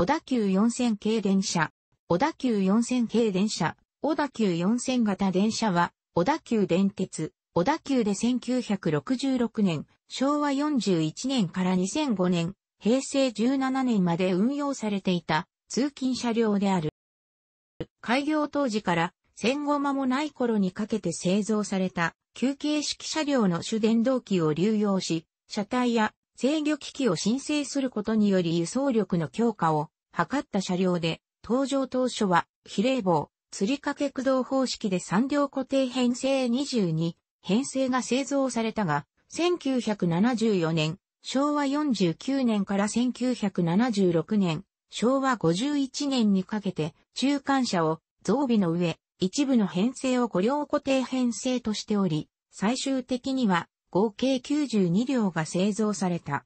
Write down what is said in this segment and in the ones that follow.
小田急4000系電車、小田急4000系電車、小田急4000型電車は、小田急電鉄、小田急で1966年、昭和41年から2005年、平成17年まで運用されていた通勤車両である。開業当時から戦後間もない頃にかけて製造された休憩式車両の主電動機を流用し、車体や制御機器を申請することにより輸送力の強化を図った車両で、登場当初は比例棒、釣り掛け駆動方式で3両固定編成22、編成が製造されたが、1974年、昭和49年から1976年、昭和51年にかけて中間車を増備の上、一部の編成を5両固定編成としており、最終的には合計92両が製造された。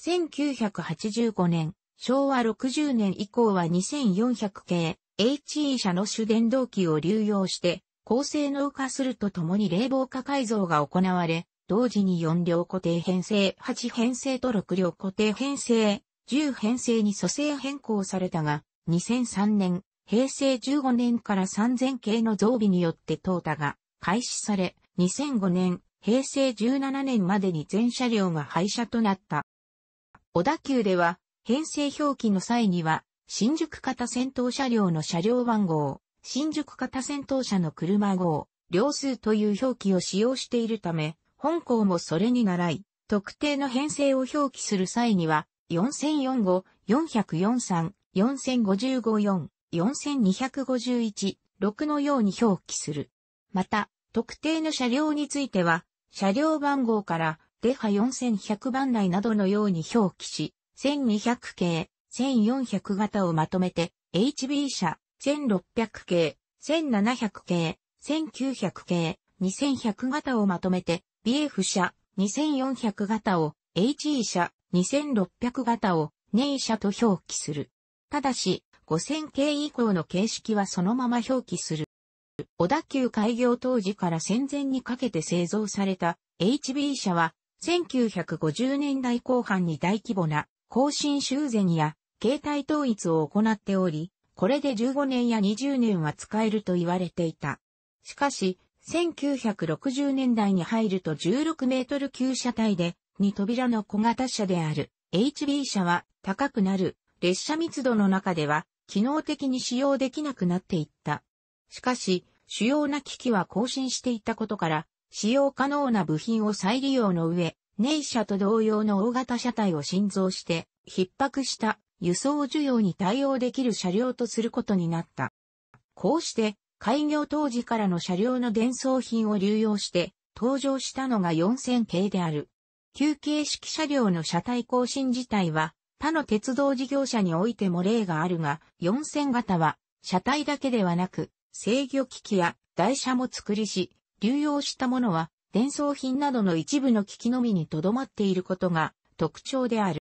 1985年、昭和60年以降は2400系 HE 車の主電動機を流用して、高性能化するとともに冷房化改造が行われ、同時に4両固定編成、8編成と6両固定編成、10編成に組成変更されたが、2003年、平成15年から3000系の増備によって淘汰が開始され、2005年、平成17年までに全車両が廃車となった。小田急では、編成表記の際には、新宿型戦闘車両の車両番号、新宿型戦闘車の車号、両数という表記を使用しているため、本校もそれに習い、特定の編成を表記する際には、4045、4043、4055、4251、6のように表記する。また、特定の車両については、車両番号からデハ4100番内などのように表記し、1200系、1400型をまとめて、HB 車、1600系、1700系、1900系、2100型をまとめて、BF 車、2400型を、HE 車、2600型を、NE 車と表記する。ただし、5000系以降の形式はそのまま表記する。小田急開業当時から戦前にかけて製造された HB 車は1950年代後半に大規模な更新修繕や携帯統一を行っており、これで15年や20年は使えると言われていた。しかし、1960年代に入ると16メートル級車体で、2扉の小型車である HB 車は高くなる列車密度の中では機能的に使用できなくなっていった。しかし、主要な機器は更新していたことから、使用可能な部品を再利用の上、ネイ社と同様の大型車体を新造して、逼迫した輸送需要に対応できる車両とすることになった。こうして、開業当時からの車両の伝送品を流用して、登場したのが4000系である。旧形式車両の車体更新自体は、他の鉄道事業者においても例があるが、4000型は、車体だけではなく、制御機器や台車も作りし、流用したものは伝送品などの一部の機器のみに留まっていることが特徴である。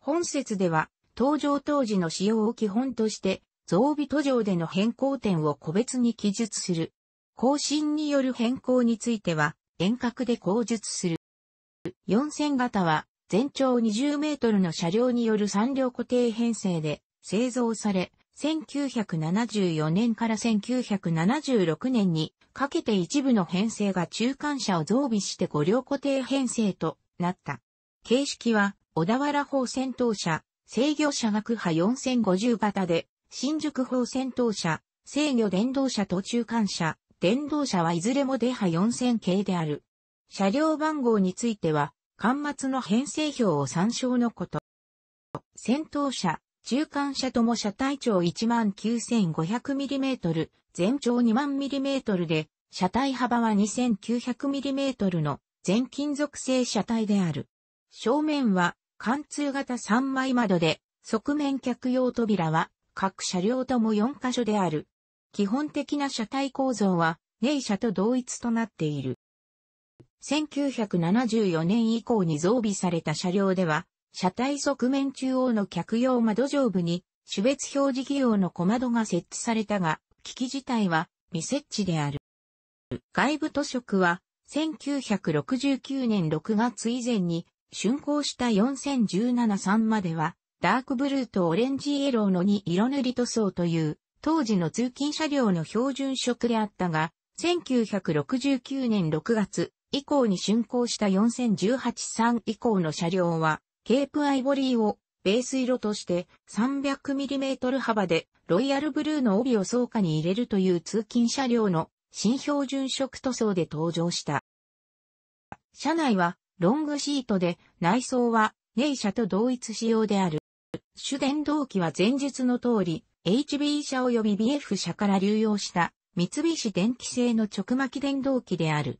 本説では、登場当時の使用を基本として、増備途上での変更点を個別に記述する。更新による変更については、遠隔で口述する。4000型は、全長20メートルの車両による3両固定編成で製造され、1974年から1976年にかけて一部の編成が中間車を増備して5両固定編成となった。形式は小田原砲戦闘車、制御車学派4050型で、新宿砲戦闘車、制御電動車と中間車、電動車はいずれも出派4000系である。車両番号については、端末の編成表を参照のこと。戦闘車、中間車とも車体長 19,500mm、全長2万 m m で、車体幅は 2,900mm の全金属製車体である。正面は貫通型3枚窓で、側面客用扉は各車両とも4箇所である。基本的な車体構造は、ネイ車と同一となっている。1974年以降に増備された車両では、車体側面中央の客用窓上部に、種別表示器用の小窓が設置されたが、機器自体は未設置である。外部図色は、1969年6月以前に、竣工した4017-3までは、ダークブルーとオレンジイエローの2色塗り塗装という、当時の通勤車両の標準色であったが、1969年6月以降に竣工した4018-3以降の車両は、ケープアイボリーをベース色として 300mm 幅でロイヤルブルーの帯を倉庫に入れるという通勤車両の新標準色塗装で登場した。車内はロングシートで内装はネイ車と同一仕様である。主電動機は前述の通り HB 車及び BF 車から流用した三菱電機製の直巻電動機である。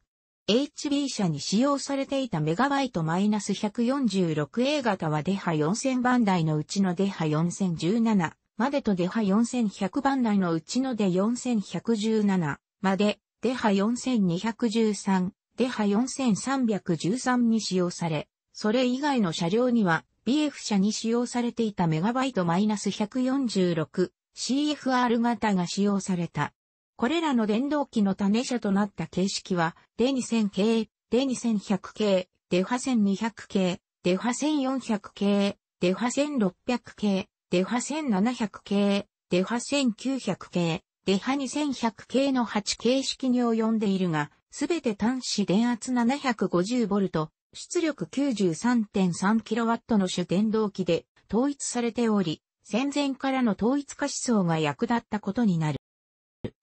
HB 社に使用されていたメガバイト 146A 型はデハ4000番台のうちのデハ4017までとデハ4100番台のうちのデ4117まで、デハ4213、デハ4313に使用され、それ以外の車両には BF 社に使用されていたメガバイト 146CFR 型が使用された。これらの電動機の種車となった形式は、デ2000系、デ2100系、デファ1200系、デファ1400系、デファ1600系、デファ1700系、デファ1900系、デファ2100系の8形式に及んでいるが、すべて端子電圧 750V、出力 93.3kW の主電動機で統一されており、戦前からの統一化思想が役立ったことになる。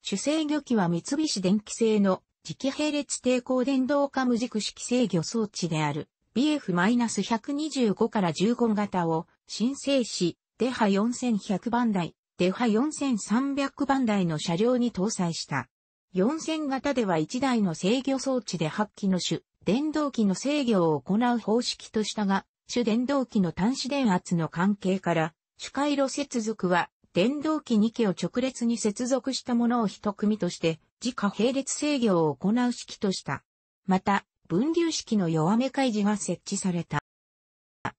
主制御機は三菱電機製の磁気並列抵抗電動化無軸式制御装置である BF-125 から15型を申請し、デハ4100番台、デハ4300番台の車両に搭載した。4000型では1台の制御装置で8機の主、電動機の制御を行う方式としたが、主電動機の端子電圧の関係から、主回路接続は電動機2機を直列に接続したものを一組として、自家並列制御を行う式とした。また、分流式の弱め開示が設置された。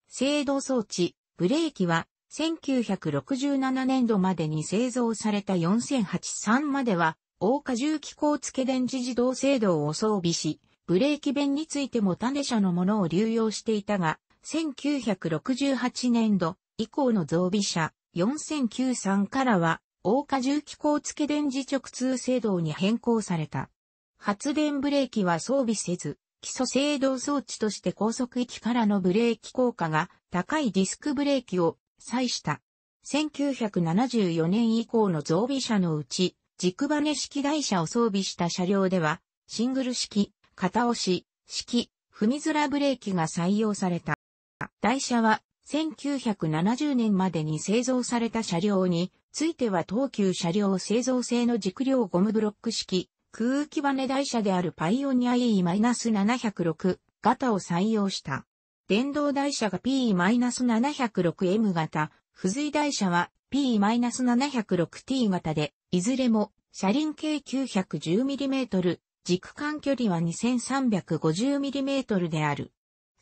制動装置、ブレーキは、1967年度までに製造された4083までは、大荷重機構付電池自動制動を装備し、ブレーキ弁についても種社のものを流用していたが、1968年度以降の増備車、4093からは、大荷重機構付電磁直通制動に変更された。発電ブレーキは装備せず、基礎制動装置として高速域からのブレーキ効果が高いディスクブレーキを採した。1974年以降の増備車のうち、軸バネ式台車を装備した車両では、シングル式、片押し、式、踏みづらブレーキが採用された。台車は1970年までに製造された車両については東急車両製造製の軸量ゴムブロック式空気バネ台車であるパイオニア E-706 型を採用した。電動台車が P-706M 型、付随台車は P-706T 型で、いずれも車輪径 910mm、軸間距離は 2350mm である。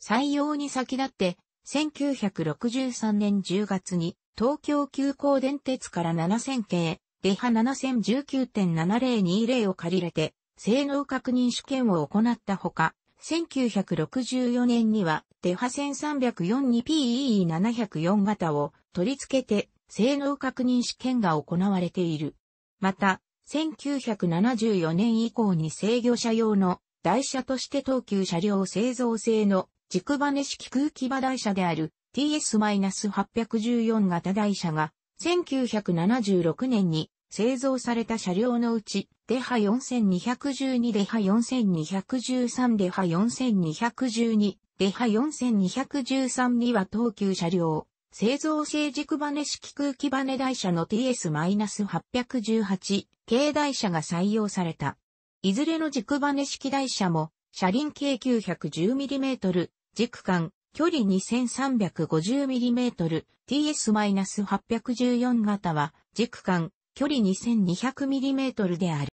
採用に先立って、1963年10月に東京急行電鉄から7000系、デハ7019.7020を借り入れて、性能確認試験を行ったほか、1964年には、デハ1 3 0 4に p e 7 0 4型を取り付けて、性能確認試験が行われている。また、1974年以降に制御車用の台車として東急車両製造製の軸羽式空気馬台車である TS-814 型台車が1976年に製造された車両のうち、デハ4212、デハ4213、デハ4212、デハ4213には東急車両、製造性軸バネ式空気バネ台車の TS-818 系台車が採用された。いずれの軸バネ式台車も、車輪径 910mm、軸間、距離 2350mm、TS-814 型は、軸間、距離 2200mm である。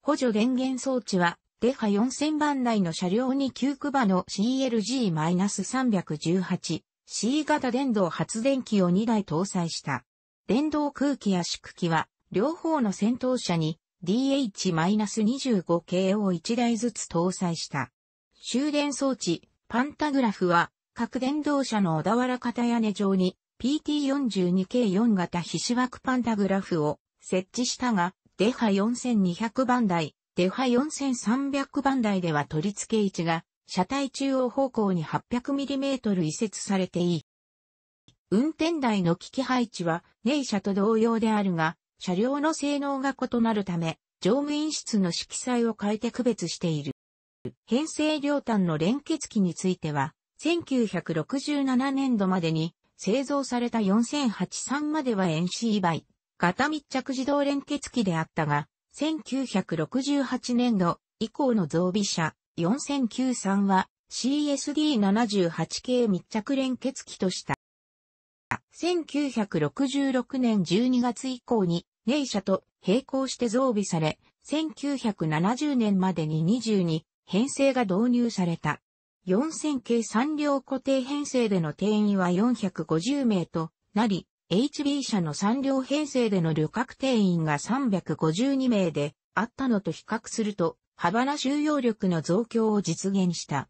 補助電源装置は、デハ4000番台の車両に9クバの CLG-318、C 型電動発電機を2台搭載した。電動空気や縮機は、両方の先頭車に DH-25 系を1台ずつ搭載した。終電装置、パンタグラフは、各電動車の小田原片屋根上に PT42K4 型皮脂枠パンタグラフを設置したが、デハ4200番台、デハ4300番台では取り付け位置が、車体中央方向に 800mm 移設されていい。運転台の機器配置は、ネイ車と同様であるが、車両の性能が異なるため、乗務員室の色彩を変えて区別している。編成両端の連結機については、1967年度までに製造された4083までは NC 倍、型密着自動連結機であったが、1968年度以降の増備車4093は CSD78 系密着連結機とした。1966年12月以降に、ネイ社と並行して増備され、1970年までに22編成が導入された。4000系3両固定編成での定員は450名となり、HB 社の3両編成での旅客定員が352名であったのと比較すると、幅な収容力の増強を実現した。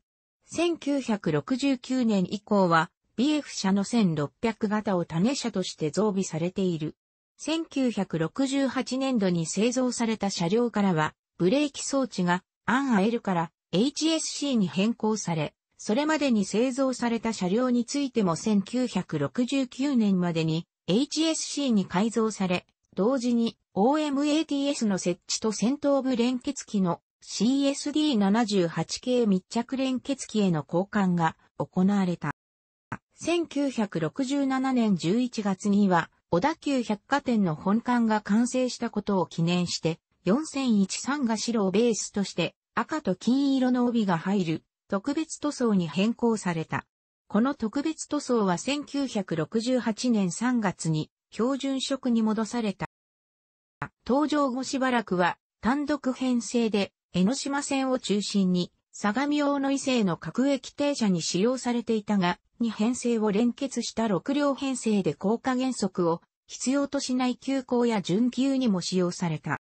1969年以降は BF 社の1600型を種車として増備されている。1968年度に製造された車両からはブレーキ装置がアン・アエルから HSC に変更され、それまでに製造された車両についても1969年までに HSC に改造され、同時に OMATS の設置と先頭部連結機の CSD78 系密着連結機への交換が行われた。1967年11月には、小田急百貨店の本館が完成したことを記念して、4001-3が白をベースとして、赤と金色の帯が入る特別塗装に変更された。この特別塗装は1968年3月に標準色に戻された。登場後しばらくは単独編成で江ノ島線を中心に相模大野伊勢の各駅停車に使用されていたが、2編成を連結した6両編成で高架原則を必要としない急行や準急にも使用された。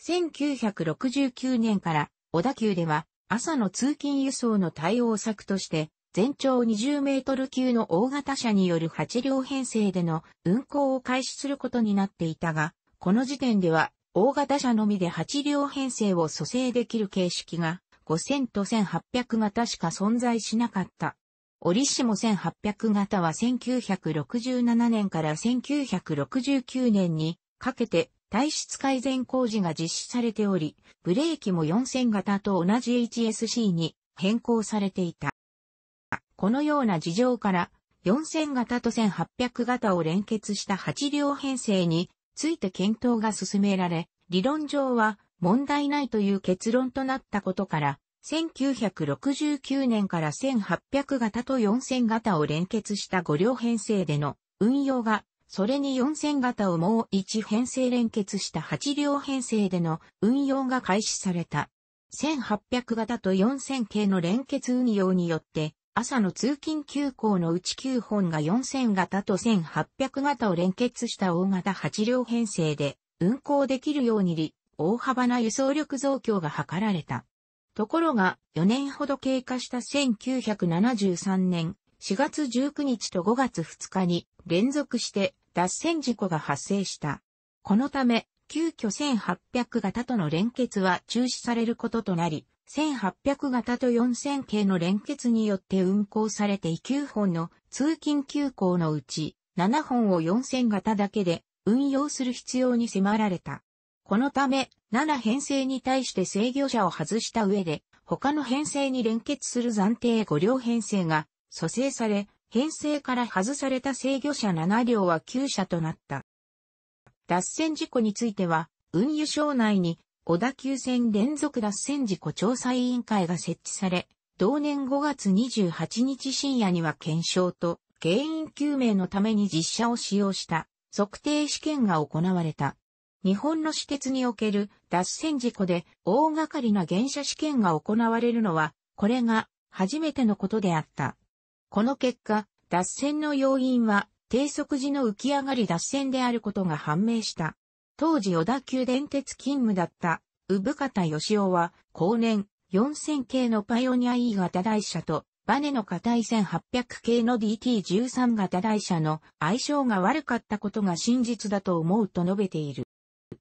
1969年から小田急では朝の通勤輸送の対応策として全長20メートル級の大型車による8両編成での運行を開始することになっていたが、この時点では大型車のみで8両編成を蘇生できる形式が5000と1800型しか存在しなかった。折しも1800型は1967年から1969年にかけて体質改善工事が実施されており、ブレーキも4000型と同じ HSC に変更されていた。このような事情から、4000型と1800型を連結した8両編成について検討が進められ、理論上は問題ないという結論となったことから、1969年から1800型と4000型を連結した5両編成での運用がそれに4000型をもう1編成連結した8両編成での運用が開始された。1800型と4000系の連結運用によって、朝の通勤急行のうち9本が4000型と1800型を連結した大型8両編成で運行できるように大幅な輸送力増強が図られた。ところが、4年ほど経過した1973年4月19日と5月2日に連続して脱線事故が発生した。このため、急遽1800型との連結は中止されることとなり、1800型と4000系の連結によって運行されて9本の通勤急行のうち7本を4000型だけで運用する必要に迫られた。このため、7編成に対して制御者を外した上で、他の編成に連結する暫定5両編成が蘇生され、編成から外された制御車7両は9車となった。脱線事故については、運輸省内に小田急線連続脱線事故調査委員会が設置され、同年5月28日深夜には検証と原因究明のために実車を使用した測定試験が行われた。日本の私鉄における脱線事故で大掛かりな原車試験が行われるのは、これが初めてのことであった。この結果、脱線の要因は低速時の浮き上がり脱線であることが判明した。当時小田急電鉄勤務だった産方義雄は、後年、4000系のパイオニア E 型台車と、バネの硬い1800系の DT13 型台車の相性が悪かったことが真実だと思うと述べている。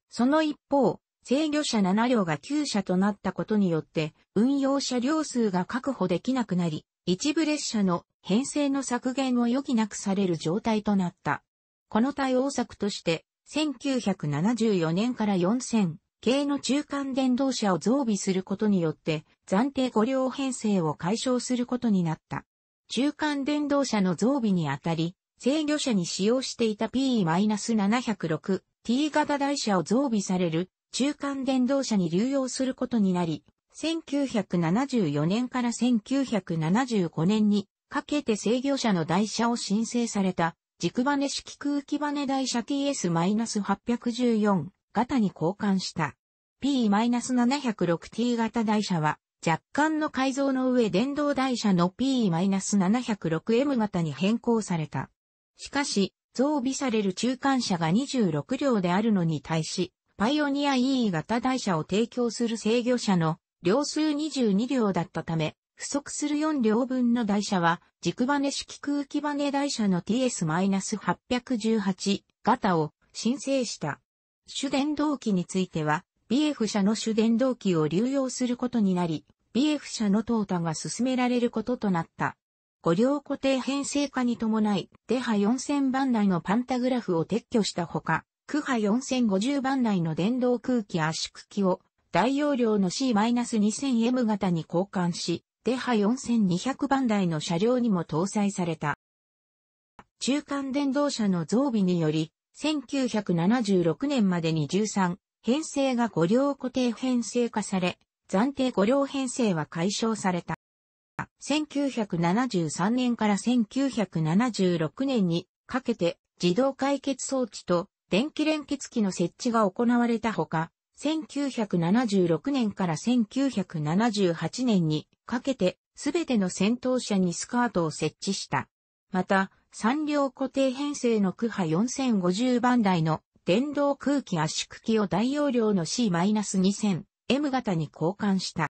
その一方、制御車7両が9車となったことによって、運用車両数が確保できなくなり、一部列車の編成の削減を余儀なくされる状態となった。この対応策として、1974年から4000系の中間電動車を増備することによって、暫定5両編成を解消することになった。中間電動車の増備にあたり、制御車に使用していた P-706T 型台車を増備される中間電動車に流用することになり、1974年から1975年にかけて制御者の台車を申請された軸バネ式空気バネ台車 TS-814 型に交換した。P-706T 型台車は若干の改造の上電動台車の P-706M 型に変更された。しかし、増備される中間車が26両であるのに対し、パイオニア E 型台車を提供する制御車の両数22両だったため、不足する4両分の台車は、軸バネ式空気バネ台車の TS-818 型を申請した。主電動機については、BF 社の主電動機を流用することになり、BF 社の淘汰が進められることとなった。5両固定編成化に伴い、デハ4000番内のパンタグラフを撤去したほか、クハ4050番内の電動空気圧縮機を大容量の C-2000M 型に交換し、デハ4200番台の車両にも搭載された。中間電動車の増備により、1976年までに13、編成が5両固定編成化され、暫定5両編成は解消された。1973年から1976年にかけて自動解決装置と電気連結機の設置が行われたほか、1976年から1978年にかけてすべての戦闘車にスカートを設置した。また、三両固定編成の区波4050番台の電動空気圧縮機を大容量の C-2000M 型に交換した。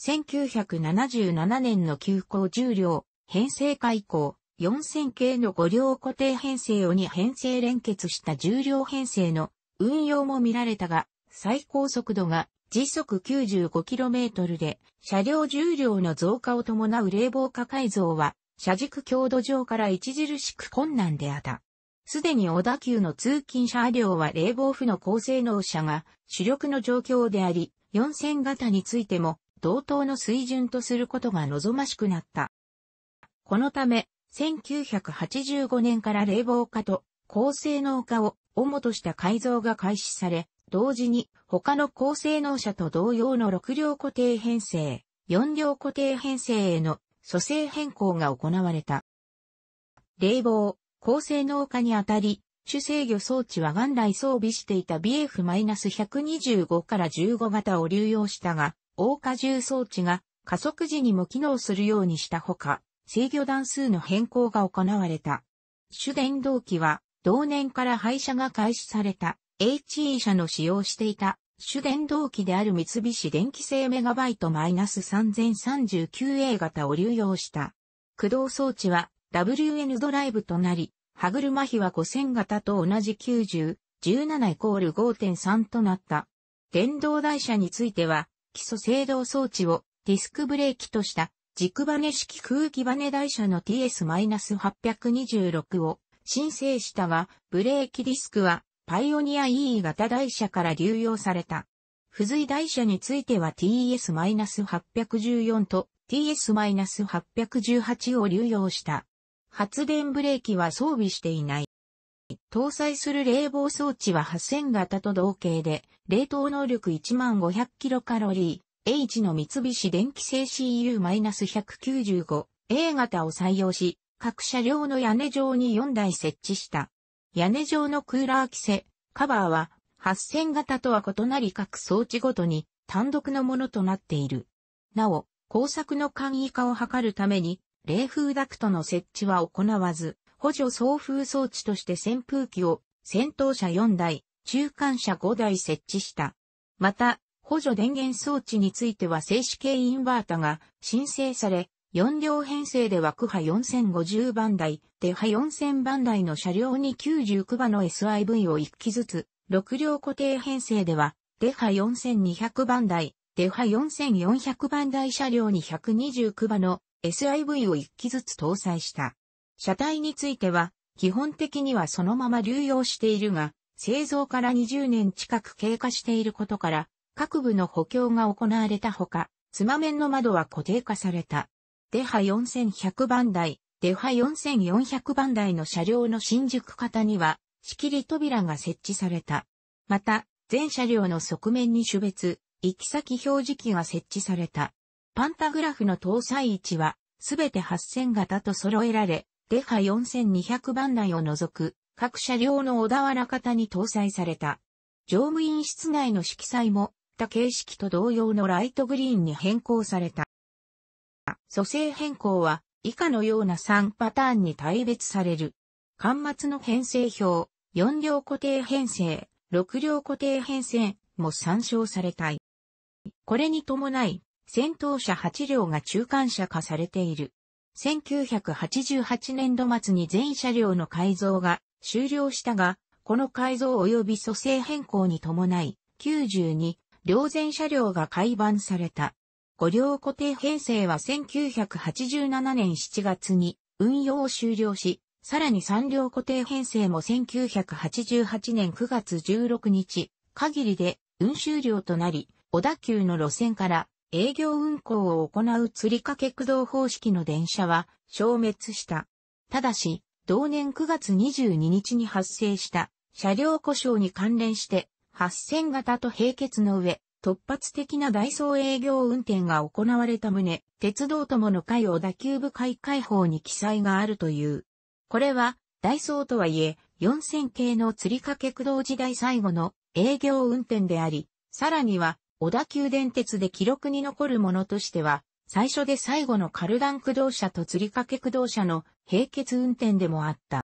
1977年の急行重量編成開口、4000系の5両固定編成を2編成連結した重量編成の運用も見られたが、最高速度が時速 95km で、車両重量の増加を伴う冷房化改造は、車軸強度上から著しく困難であった。すでに小田急の通勤車両は冷房負の高性能車が主力の状況であり、4000型についても同等の水準とすることが望ましくなった。このため、1985年から冷房化と高性能化を主とした改造が開始され、同時に他の高性能車と同様の6両固定編成、4両固定編成への組成変更が行われた。冷房、高性能化にあたり、主制御装置は元来装備していた BF-125 から15型を流用したが、大荷重装置が加速時にも機能するようにしたほか、制御段数の変更が行われた。主電動機は同年から廃車が開始された HE 車の使用していた主電動機である三菱電機製メガバイト -3039A 型を流用した。駆動装置は WN ドライブとなり、歯車比は5000型と同じ90、17イコール5.3となった。電動台車については、基礎制動装置をディスクブレーキとした軸バネ式空気バネ台車の TS-826 を申請したは、ブレーキディスクは、パイオニア EE 型台車から流用された。付随台車については TS-814 と TS-818 を流用した。発電ブレーキは装備していない。搭載する冷房装置は8000型と同型で、冷凍能力1500キロカロリー、H の三菱電気製 CU-195、A 型を採用し、各車両の屋根上に4台設置した。屋根上のクーラー規制、カバーは、8000型とは異なり各装置ごとに単独のものとなっている。なお、工作の簡易化を図るために、冷風ダクトの設置は行わず、補助送風装置として扇風機を先頭車4台、中間車5台設置した。また、補助電源装置については静止系インバータが申請され、4両編成で枠派4050番台、手派4000番台の車両に99馬の SIV を1機ずつ、6両固定編成では、手派4200番台、手派4400番台車両に129馬の SIV を1機ずつ搭載した。車体については、基本的にはそのまま流用しているが、製造から20年近く経過していることから、各部の補強が行われたほか、つま面の窓は固定化された。デハ4100番台、デハ4400番台の車両の新宿型には、仕切り扉が設置された。また、全車両の側面に種別、行き先表示器が設置された。パンタグラフの搭載位置は、すべて8000型と揃えられ、デハ4200番台を除く、各車両の小田原型に搭載された。乗務員室内の色彩も、他形式と同様のライトグリーンに変更された。組成変更は以下のような3パターンに対別される。端末の編成表、4両固定編成、6両固定編成も参照されたい。これに伴い、戦闘車8両が中間車化されている。1988年度末に全車両の改造が終了したが、この改造及び組成変更に伴い、92両全車両が改版された。五両固定編成は1987年7月に運用を終了し、さらに三両固定編成も1988年9月16日限りで運終了となり、小田急の路線から営業運行を行う吊り掛け駆動方式の電車は消滅した。ただし、同年9月22日に発生した車両故障に関連して、8000型と並結の上、突発的なダイソー営業運転が行われた旨、鉄道友の会を打球部会会報に記載があるという。これは、ダイソーとはいえ、4000系の釣り掛け駆動時代最後の営業運転であり、さらには、小田急電鉄で記録に残るものとしては、最初で最後のカルダン駆動車と釣り掛け駆動車の並結運転でもあった。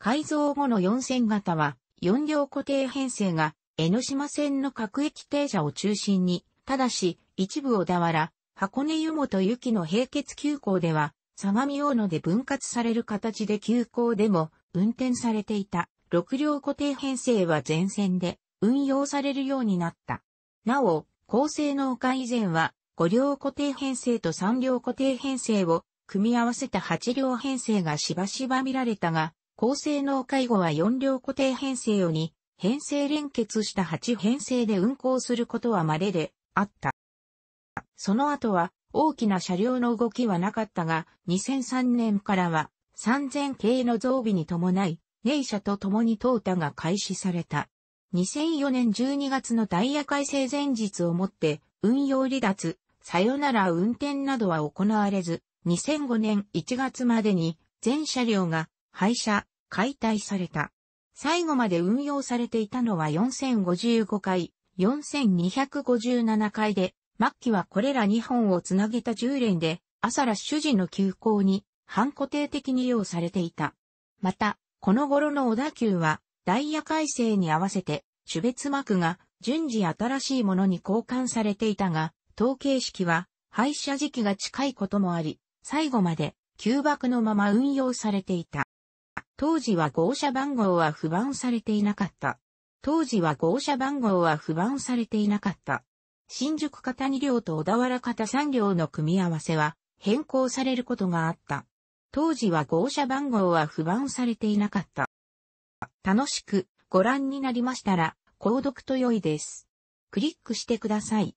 改造後の4000型は、4両固定編成が江ノ島線の各駅停車を中心に、ただし、一部小田原、箱根湯本行きの並結急行では、相模大野で分割される形で急行でも運転されていた6両固定編成は全線で運用されるようになった。なお、高性能化以前は5両固定編成と3両固定編成を組み合わせた8両編成がしばしば見られたが、高性能化以後は4両固定編成を2編成連結した8編成で運行することは稀であった。その後は大きな車両の動きはなかったが、2003年からは3000系の増備に伴い、ネイ車と共に淘汰が開始された。2004年12月のダイヤ改正前日をもって運用離脱、さよなら運転などは行われず、2005年1月までに全車両が廃車、解体された。最後まで運用されていたのは4055回、4257回で、末期はこれら2本をつなげた10連で、朝ラッシュ時の急行に、半固定的に利用されていた。また、この頃の小田急は、ダイヤ改正に合わせて、種別幕が順次新しいものに交換されていたが、統計式は廃車時期が近いこともあり、最後まで旧爆のまま運用されていた。当時は号車番号は不番されていなかった。当時は号車番号は不番されていなかった。新宿型2両と小田原型3両の組み合わせは変更されることがあった。当時は号車番号は不番されていなかった。楽しくご覧になりましたら、購読と良いです。クリックしてください。